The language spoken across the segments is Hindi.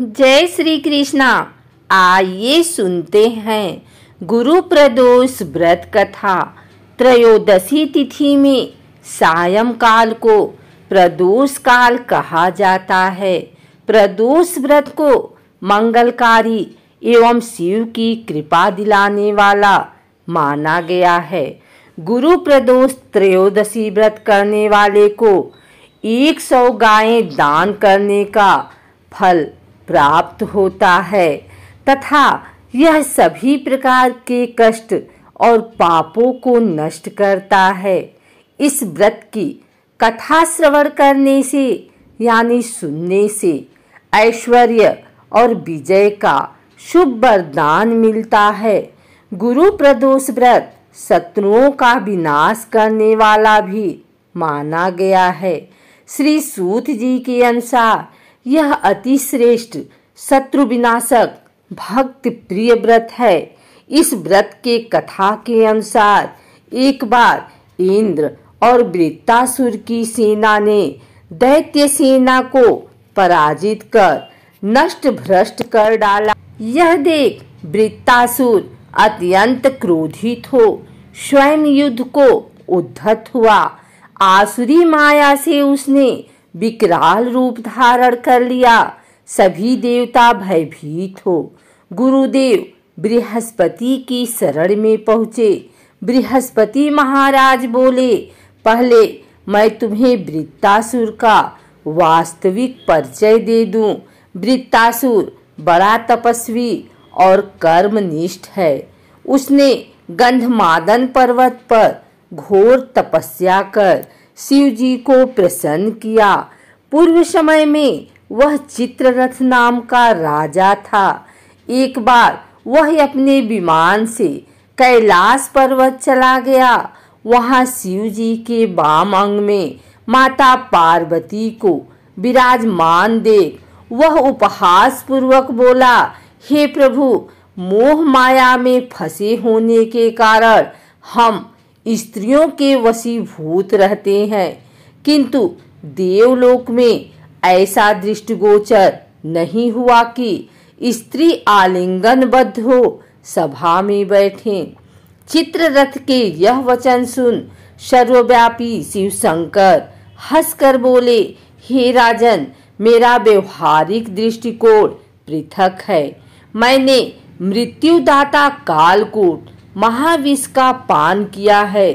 जय श्री कृष्णा आइए सुनते हैं गुरु प्रदोष व्रत कथा त्रयोदशी तिथि में सायंकाल को प्रदोष काल कहा जाता है प्रदोष व्रत को मंगलकारी एवं शिव की कृपा दिलाने वाला माना गया है गुरु प्रदोष त्रयोदशी व्रत करने वाले को एक सौ गायें दान करने का फल प्राप्त होता है तथा यह सभी प्रकार के कष्ट और पापों को नष्ट करता है इस व्रत की कथा श्रवण करने से यानी सुनने से ऐश्वर्य और विजय का शुभ वरदान मिलता है गुरु प्रदोष व्रत शत्रुओं का विनाश करने वाला भी माना गया है श्री सूत जी के अनुसार यह अति श्रेष्ठ शत्रु विनाशक भक्त प्रिय व्रत है इस व्रत के कथा के अनुसार एक बार इंद्र और वृत्तासुर की सेना ने दैत्य सेना को पराजित कर नष्ट भ्रष्ट कर डाला यह देख वृत्तासुर अत्यंत क्रोधित हो स्वयं युद्ध को उद्धत हुआ आसुरी माया से उसने विकराल रूप धारण कर लिया सभी देवता भयभीत हो गुरुदेव बृहस्पति की शरण में पहुँचे बृहस्पति महाराज बोले पहले मैं तुम्हें वृत्तासुर का वास्तविक परिचय दे दूं। वृत्तासुर बड़ा तपस्वी और कर्मनिष्ठ है उसने गंधमादन पर्वत पर घोर तपस्या कर शिव जी को प्रसन्न किया पूर्व समय में वह चित्ररथ नाम का राजा था एक बार वह अपने विमान से कैलाश पर्वत चला गया वहाँ शिव जी के बाम अंग में माता पार्वती को विराजमान देख वह उपहास पूर्वक बोला हे प्रभु मोह माया में फंसे होने के कारण हम स्त्रियों के वशीभूत रहते हैं किंतु देवलोक में ऐसा दृष्टिगोचर नहीं हुआ कि स्त्री आलिंगनबद्ध हो सभा में बैठे चित्ररथ के यह वचन सुन सर्वव्यापी शिव शंकर हंसकर बोले हे राजन मेरा व्यवहारिक दृष्टिकोण पृथक है मैंने मृत्युदाता कालकूट महाविष का पान किया है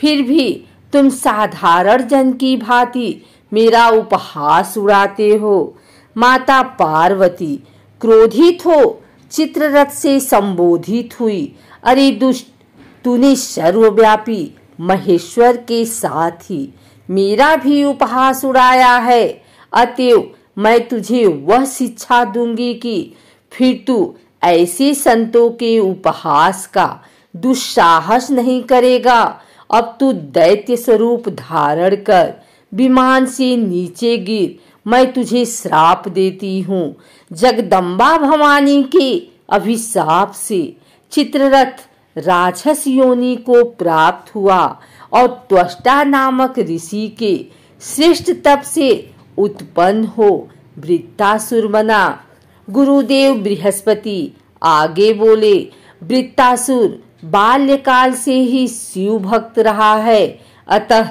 फिर भी तुम साधारण जन की भांति मेरा उपहास उड़ाते हो माता पार्वती क्रोधित हो चित्ररथ से संबोधित हुई अरे दुष्ट तूने सर्वव्यापी महेश्वर के साथ ही मेरा भी उपहास उड़ाया है अतएव मैं तुझे वह शिक्षा दूंगी कि फिर तू ऐसे संतों के उपहास का दुस्साहस नहीं करेगा अब तू दैत्य स्वरूप धारण कर विमान से नीचे गिर मैं तुझे श्राप देती हूँ जगदम्बा भवानी के अभिशाप से चित्ररथ राक्षस योनि को प्राप्त हुआ और त्वष्टा नामक ऋषि के श्रेष्ठ तप से उत्पन्न हो वृत्तासुर बना गुरुदेव बृहस्पति आगे बोले वृत्तासुर बाल्यकाल से ही शिव भक्त रहा है अतः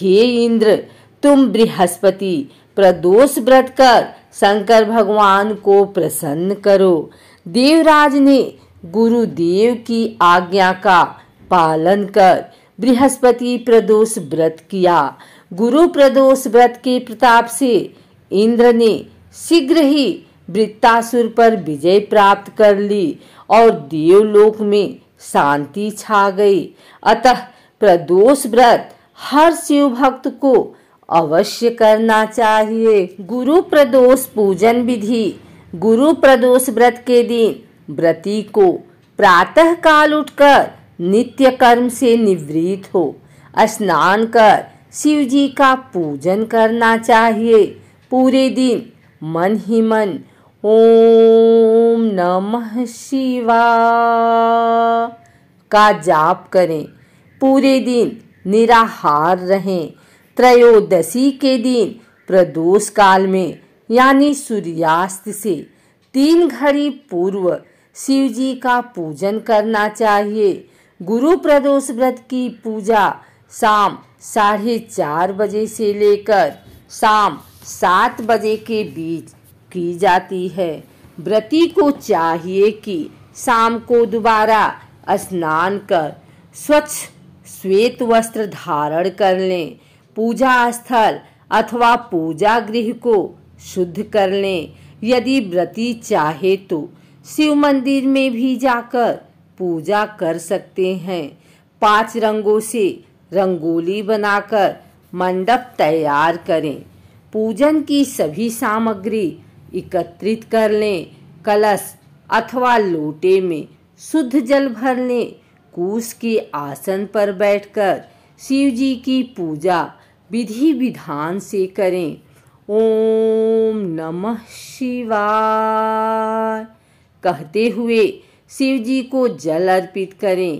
हे इंद्र तुम बृहस्पति प्रदोष व्रत कर शंकर भगवान को प्रसन्न करो देवराज ने गुरुदेव की आज्ञा का पालन कर बृहस्पति प्रदोष व्रत किया गुरु प्रदोष व्रत के प्रताप से इंद्र ने शीघ्र ही वृत्तासुर पर विजय प्राप्त कर ली और देवलोक में शांति छा गई अतः प्रदोष व्रत हर शिव भक्त को अवश्य करना चाहिए गुरु प्रदोष पूजन विधि गुरु प्रदोष व्रत के दिन व्रती को प्रातः काल उठकर नित्य कर्म से निवृत्त हो स्नान कर शिव जी का पूजन करना चाहिए पूरे दिन मन ही मन ओम नमः शिवा का जाप करें पूरे दिन निराहार रहें त्रयोदशी के दिन प्रदोष काल में यानी सूर्यास्त से तीन घड़ी पूर्व शिव जी का पूजन करना चाहिए गुरु प्रदोष व्रत की पूजा शाम साढ़े चार बजे से लेकर शाम सात बजे के बीच की जाती है व्रती को चाहिए कि शाम को दोबारा स्नान कर स्वच्छ श्वेत वस्त्र धारण कर लें पूजा स्थल अथवा पूजा गृह को शुद्ध कर लें यदि व्रती चाहे तो शिव मंदिर में भी जाकर पूजा कर सकते हैं पांच रंगों से रंगोली बनाकर मंडप तैयार करें पूजन की सभी सामग्री एकत्रित कर लें कलश अथवा लोटे में शुद्ध जल भर लें कूश के आसन पर बैठकर शिव जी की पूजा विधि विधान से करें ओम नमः शिवाय कहते हुए शिव जी को जल अर्पित करें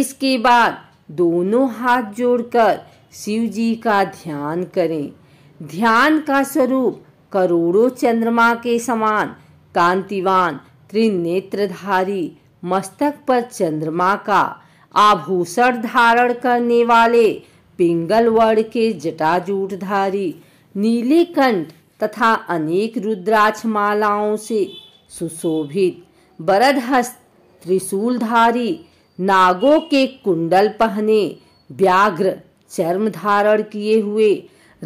इसके बाद दोनों हाथ जोड़कर शिव जी का ध्यान करें ध्यान का स्वरूप करोड़ों चंद्रमा के समान कांतिवान त्रिनेत्रधारी मस्तक पर चंद्रमा का आभूषण धारण करने वाले पिंगल वर्ण के जटाजूटधारी नीले कंठ तथा अनेक रुद्राक्ष मालाओं से सुशोभित बरदहस्त त्रिशूलधारी नागों के कुंडल पहने व्याघ्र चर्म धारण किए हुए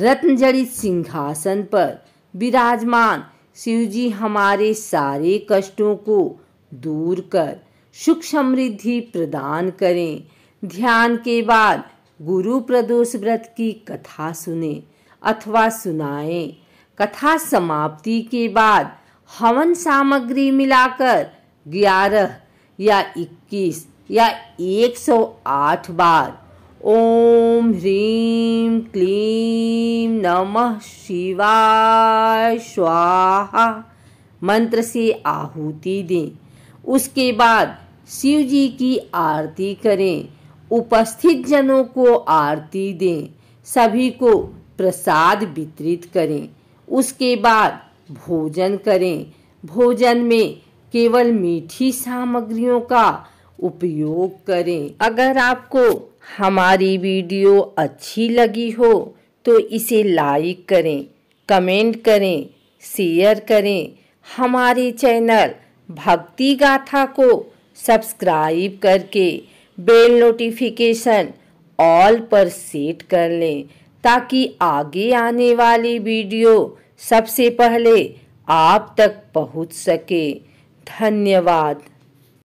रत्नजड़ित सिंहासन पर विराजमान शिव जी हमारे सारे कष्टों को दूर कर सुख समृद्धि प्रदान करें ध्यान के बाद गुरु प्रदोष व्रत की कथा सुने अथवा सुनाएं कथा समाप्ति के बाद हवन सामग्री मिलाकर ग्यारह या इक्कीस या एक सौ आठ बार ओम ह्रीं क्लीं नमः शिवाय स्वाहा मंत्र से आहुति दें उसके बाद शिव जी की आरती करें उपस्थित जनों को आरती दें सभी को प्रसाद वितरित करें उसके बाद भोजन करें भोजन में केवल मीठी सामग्रियों का उपयोग करें अगर आपको हमारी वीडियो अच्छी लगी हो तो इसे लाइक करें कमेंट करें शेयर करें हमारे चैनल भक्ति गाथा को सब्सक्राइब करके बेल नोटिफिकेशन ऑल पर सेट कर लें ताकि आगे आने वाली वीडियो सबसे पहले आप तक पहुंच सके धन्यवाद